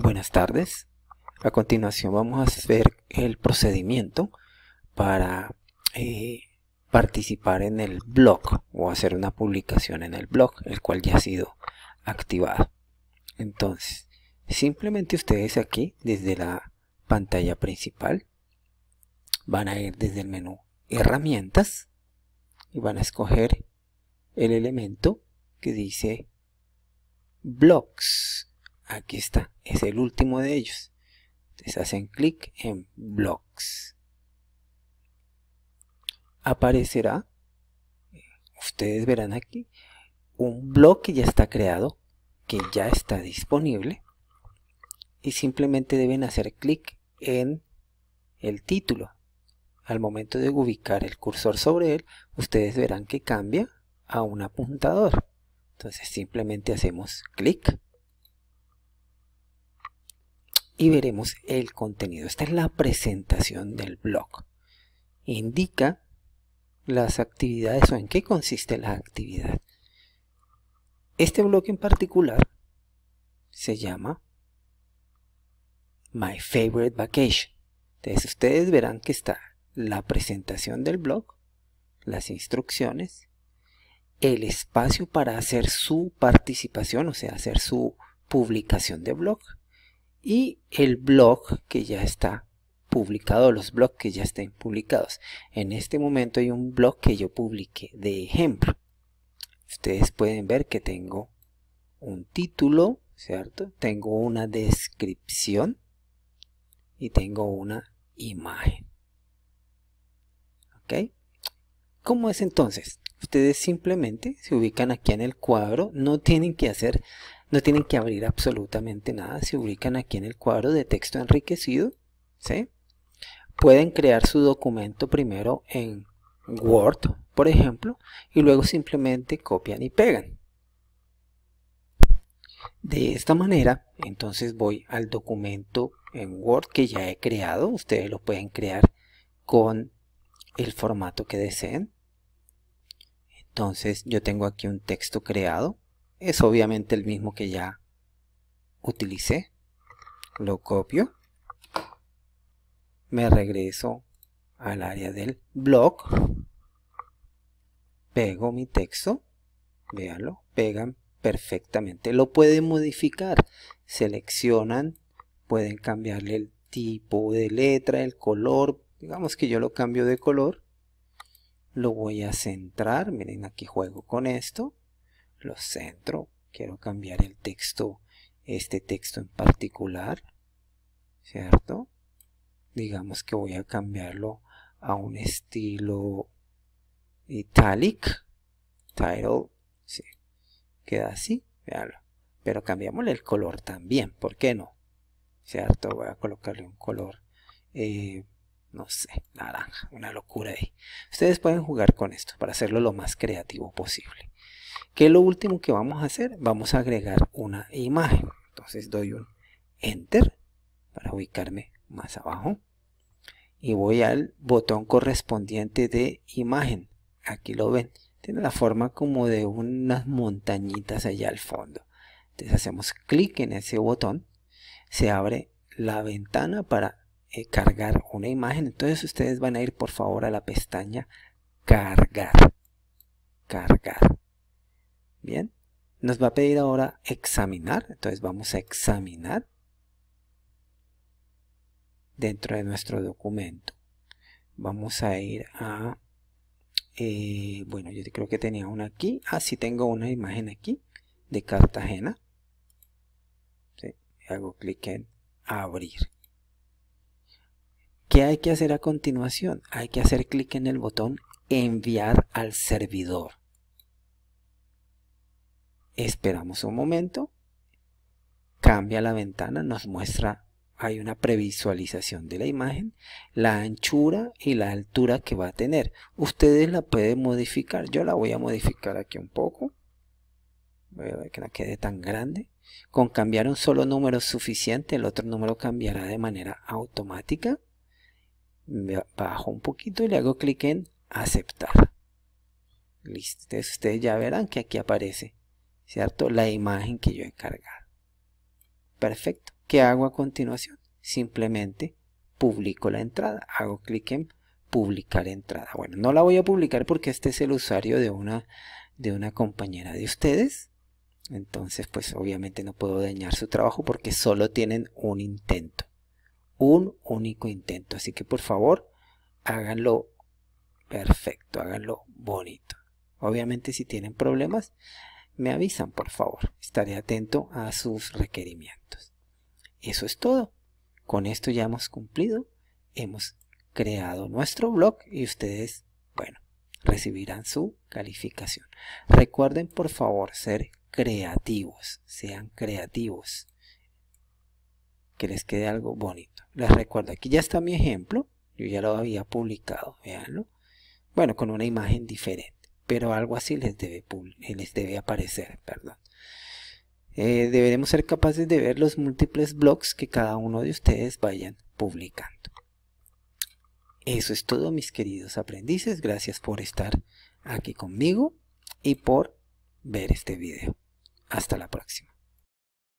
Buenas tardes. A continuación vamos a hacer el procedimiento para eh, participar en el blog o hacer una publicación en el blog, el cual ya ha sido activado. Entonces, simplemente ustedes aquí desde la pantalla principal van a ir desde el menú herramientas y van a escoger el elemento que dice blogs aquí está, es el último de ellos. Entonces hacen clic en Blocks. Aparecerá, ustedes verán aquí, un blog que ya está creado, que ya está disponible. Y simplemente deben hacer clic en el título. Al momento de ubicar el cursor sobre él, ustedes verán que cambia a un apuntador. Entonces simplemente hacemos clic y veremos el contenido. Esta es la presentación del blog. Indica las actividades o en qué consiste la actividad. Este blog en particular se llama My Favorite Vacation. Entonces ustedes verán que está la presentación del blog, las instrucciones, el espacio para hacer su participación, o sea, hacer su publicación de blog, y el blog que ya está publicado, los blogs que ya estén publicados. En este momento hay un blog que yo publiqué de ejemplo. Ustedes pueden ver que tengo un título, ¿cierto? Tengo una descripción y tengo una imagen. ¿Ok? ¿Cómo es entonces? Ustedes simplemente se ubican aquí en el cuadro, no tienen que hacer no tienen que abrir absolutamente nada, se ubican aquí en el cuadro de texto enriquecido. Pueden crear su documento primero en Word, por ejemplo, y luego simplemente copian y pegan. De esta manera, entonces voy al documento en Word que ya he creado. Ustedes lo pueden crear con el formato que deseen. Entonces yo tengo aquí un texto creado es obviamente el mismo que ya utilicé. Lo copio. Me regreso al área del blog. Pego mi texto. veanlo, pegan perfectamente. Lo pueden modificar. Seleccionan, pueden cambiarle el tipo de letra, el color. Digamos que yo lo cambio de color. Lo voy a centrar. Miren, aquí juego con esto lo centro, quiero cambiar el texto, este texto en particular, ¿cierto? Digamos que voy a cambiarlo a un estilo italic, title, queda así, Pero cambiamos el color también, ¿por qué no? ¿Cierto? Voy a colocarle un color, eh, no sé, naranja, una locura ahí. Ustedes pueden jugar con esto para hacerlo lo más creativo posible. ¿Qué es lo último que vamos a hacer? Vamos a agregar una imagen. Entonces doy un Enter para ubicarme más abajo. Y voy al botón correspondiente de imagen. Aquí lo ven. Tiene la forma como de unas montañitas allá al fondo. Entonces hacemos clic en ese botón. Se abre la ventana para eh, cargar una imagen. Entonces ustedes van a ir por favor a la pestaña cargar. Cargar. Bien, nos va a pedir ahora examinar, entonces vamos a examinar dentro de nuestro documento. Vamos a ir a, eh, bueno, yo creo que tenía una aquí, ah, sí tengo una imagen aquí de Cartagena. hago clic en abrir. ¿Qué hay que hacer a continuación? Hay que hacer clic en el botón enviar al servidor. Esperamos un momento, cambia la ventana, nos muestra, hay una previsualización de la imagen, la anchura y la altura que va a tener. Ustedes la pueden modificar, yo la voy a modificar aquí un poco, voy a ver que no quede tan grande. Con cambiar un solo número suficiente, el otro número cambiará de manera automática. Bajo un poquito y le hago clic en aceptar. Listo, ustedes ya verán que aquí aparece ¿cierto? La imagen que yo he cargado. Perfecto. ¿Qué hago a continuación? Simplemente publico la entrada. Hago clic en publicar entrada. Bueno, no la voy a publicar porque este es el usuario de una, de una compañera de ustedes. Entonces, pues obviamente no puedo dañar su trabajo porque solo tienen un intento. Un único intento. Así que por favor, háganlo perfecto, háganlo bonito. Obviamente si tienen problemas, me avisan, por favor. Estaré atento a sus requerimientos. Eso es todo. Con esto ya hemos cumplido. Hemos creado nuestro blog y ustedes, bueno, recibirán su calificación. Recuerden, por favor, ser creativos. Sean creativos. Que les quede algo bonito. Les recuerdo, aquí ya está mi ejemplo. Yo ya lo había publicado, veanlo. Bueno, con una imagen diferente pero algo así les debe, eh, debe aparecer, perdón. Eh, deberemos ser capaces de ver los múltiples blogs que cada uno de ustedes vayan publicando. Eso es todo mis queridos aprendices, gracias por estar aquí conmigo y por ver este video. Hasta la próxima.